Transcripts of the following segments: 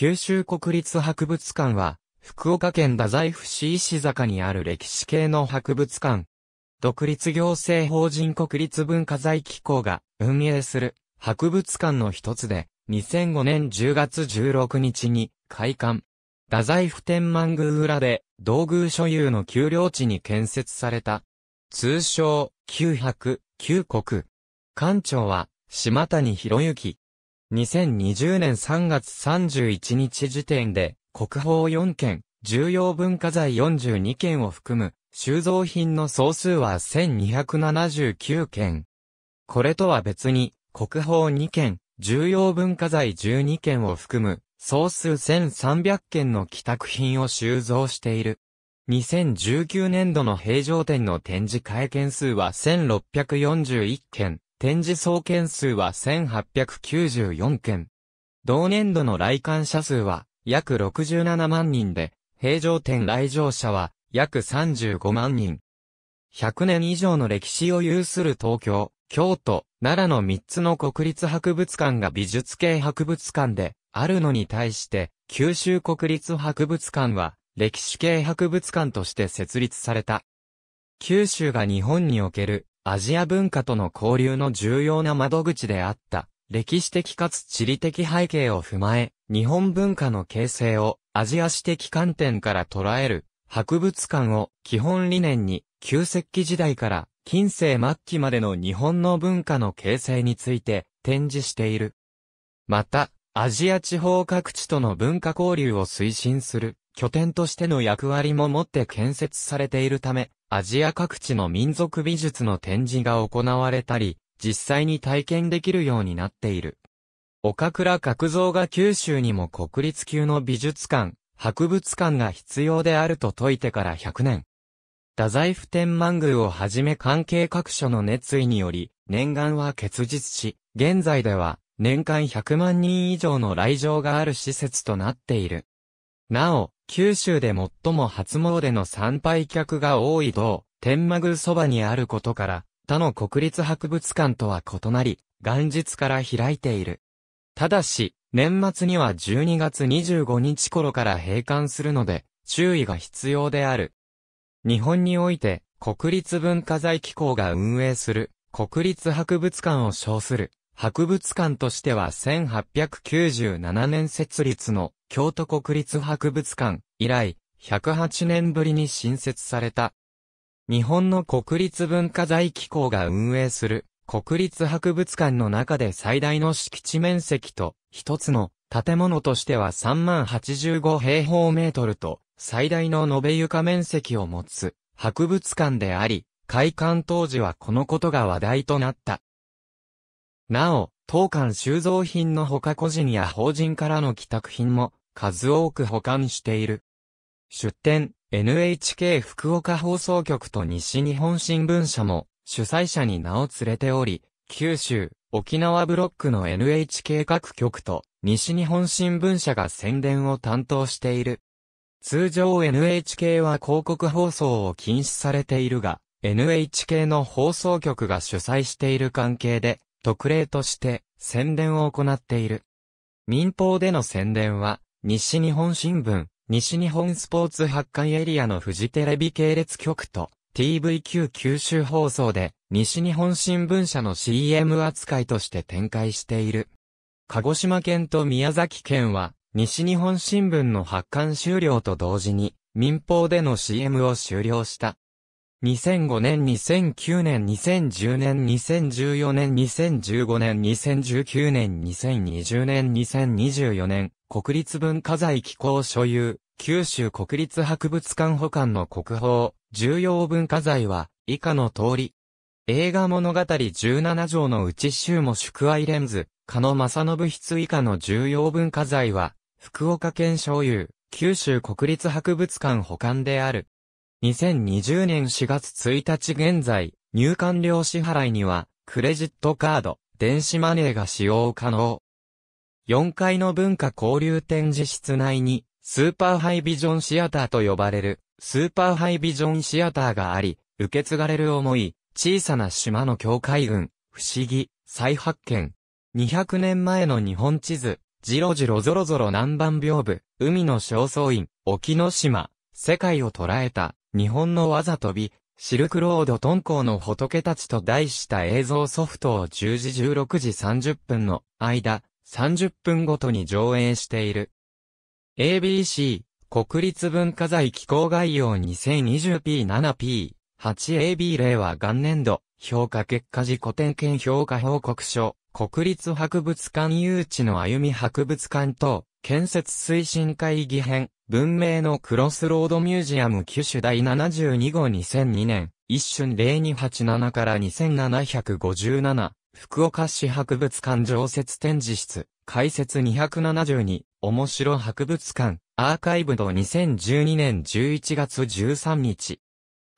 九州国立博物館は、福岡県太宰府市石坂にある歴史系の博物館。独立行政法人国立文化財機構が運営する博物館の一つで、2005年10月16日に開館。太宰府天満宮裏で道具所有の丘陵地に建設された。通称、九百、九国。館長は、島谷博之。2020年3月31日時点で、国宝4件、重要文化財42件を含む、収蔵品の総数は1279件。これとは別に、国宝2件、重要文化財12件を含む、総数1300件の帰宅品を収蔵している。2019年度の平常店の展示会件数は1641件、展示総件数は1894件。同年度の来館者数は約67万人で、平常展来場者は約35万人。100年以上の歴史を有する東京、京都、奈良の3つの国立博物館が美術系博物館であるのに対して、九州国立博物館は歴史系博物館として設立された。九州が日本におけるアジア文化との交流の重要な窓口であった、歴史的かつ地理的背景を踏まえ、日本文化の形成をアジア史的観点から捉える博物館を基本理念に旧石器時代から近世末期までの日本の文化の形成について展示している。また、アジア地方各地との文化交流を推進する拠点としての役割も持って建設されているため、アジア各地の民族美術の展示が行われたり、実際に体験できるようになっている。岡倉角像が九州にも国立級の美術館、博物館が必要であると説いてから100年。太宰府天満宮をはじめ関係各所の熱意により、念願は結実し、現在では年間100万人以上の来場がある施設となっている。なお、九州で最も初詣の参拝客が多い道、天満宮そばにあることから、他の国立博物館とは異なり、元日から開いている。ただし、年末には12月25日頃から閉館するので、注意が必要である。日本において、国立文化財機構が運営する、国立博物館を称する、博物館としては1897年設立の京都国立博物館以来108年ぶりに新設された。日本の国立文化財機構が運営する国立博物館の中で最大の敷地面積と一つの建物としては3万8 5平方メートルと最大の延べ床面積を持つ博物館であり、開館当時はこのことが話題となった。なお、当館収蔵品の他個人や法人からの帰宅品も数多く保管している。出展、NHK 福岡放送局と西日本新聞社も主催者に名を連れており、九州、沖縄ブロックの NHK 各局と西日本新聞社が宣伝を担当している。通常 NHK は広告放送を禁止されているが、NHK の放送局が主催している関係で、特例として宣伝を行っている。民放での宣伝は、西日本新聞、西日本スポーツ発刊エリアのフジテレビ系列局と TVQ 九州放送で西日本新聞社の CM 扱いとして展開している。鹿児島県と宮崎県は西日本新聞の発刊終了と同時に民放での CM を終了した。2005年、2009年、2010年、2014年、2015年、2019年、2020年、2024年、国立文化財機構所有、九州国立博物館保管の国宝、重要文化財は、以下の通り。映画物語17条のうち週も宿愛レンズ、加野正信筆以下の重要文化財は、福岡県所有、九州国立博物館保管である。2020年4月1日現在、入館料支払いには、クレジットカード、電子マネーが使用可能。4階の文化交流展示室内に、スーパーハイビジョンシアターと呼ばれる、スーパーハイビジョンシアターがあり、受け継がれる思い、小さな島の境界群、不思議、再発見。200年前の日本地図、じろじろぞろぞろ南蛮屏風、海の焦燥院、沖の島、世界を捉えた、日本の技飛び、シルクロード敦煌の仏たちと題した映像ソフトを10時16時30分の間、30分ごとに上映している。ABC、国立文化財機構概要 2020p7p、8AB 令和元年度、評価結果自己点検評価報告書、国立博物館誘致の歩み博物館等、建設推進会議編、文明のクロスロードミュージアム九種第72号2002年、一瞬0287から2757、福岡市博物館常設展示室、解説272、面白博物館、アーカイブド2012年11月13日。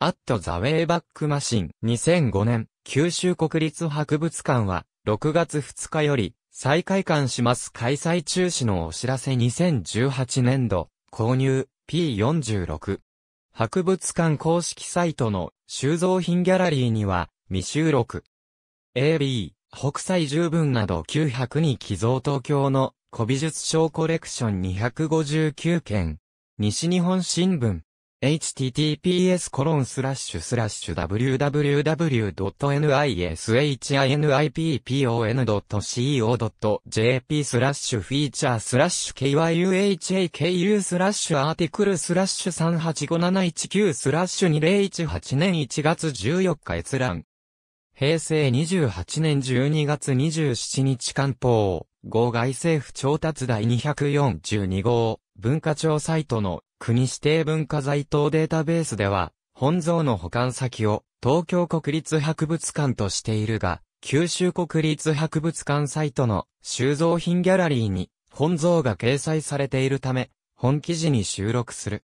アットザウェイバックマシン2005年、九州国立博物館は、6月2日より、再開館します開催中止のお知らせ2018年度購入 P46。博物館公式サイトの収蔵品ギャラリーには未収録。AB、北斎十分など900に寄贈東京の古美術賞コレクション259件。西日本新聞。https://www.nishinipon.co.jp スラッシュフィーチャースラッシュ kyuhaku スラッシュアーティクルスラッシュ385719スラッシュ2018年1月14日閲覧。平成28年12月27日官報、号外政府調達第242号、文化庁サイトの国指定文化財等データベースでは、本像の保管先を東京国立博物館としているが、九州国立博物館サイトの収蔵品ギャラリーに本像が掲載されているため、本記事に収録する。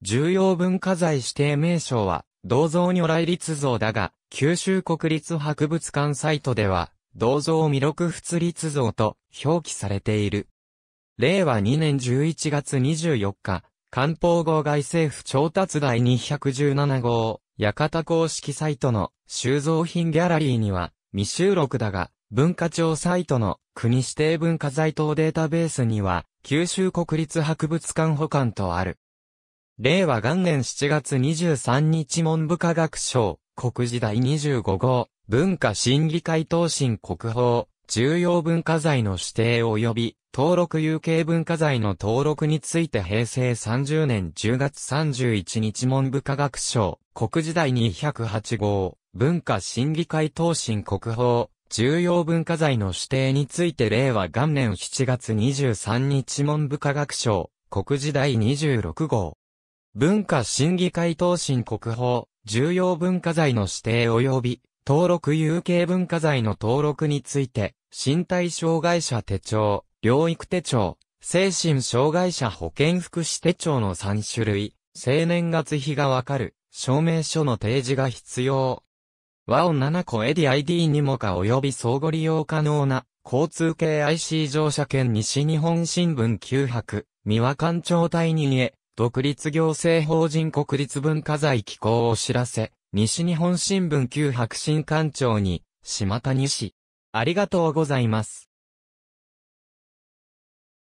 重要文化財指定名称は、銅像如来立像だが、九州国立博物館サイトでは、銅像弥勒仏立像と表記されている。令和2年11月24日、漢方号外政府調達第217号、館公式サイトの収蔵品ギャラリーには、未収録だが、文化庁サイトの国指定文化財等データベースには、九州国立博物館保管とある。令和元年7月23日文部科学省、国時第25号、文化審議会答申国宝、重要文化財の指定及び登録有形文化財の登録について平成30年10月31日文部科学省国時代208号文化審議会答申国宝重要文化財の指定について令和元年7月23日文部科学省国時代26号文化審議会答申国宝重要文化財の指定及び登録有形文化財の登録について、身体障害者手帳、療育手帳、精神障害者保健福祉手帳の3種類、生年月日がわかる、証明書の提示が必要。和音7個エディ ID にもか及び相互利用可能な、交通系 IC 乗車券西日本新聞9泊、三輪官庁隊にへ、独立行政法人国立文化財機構を知らせ、西日本新聞旧白新館長に、島谷氏。ありがとうございます。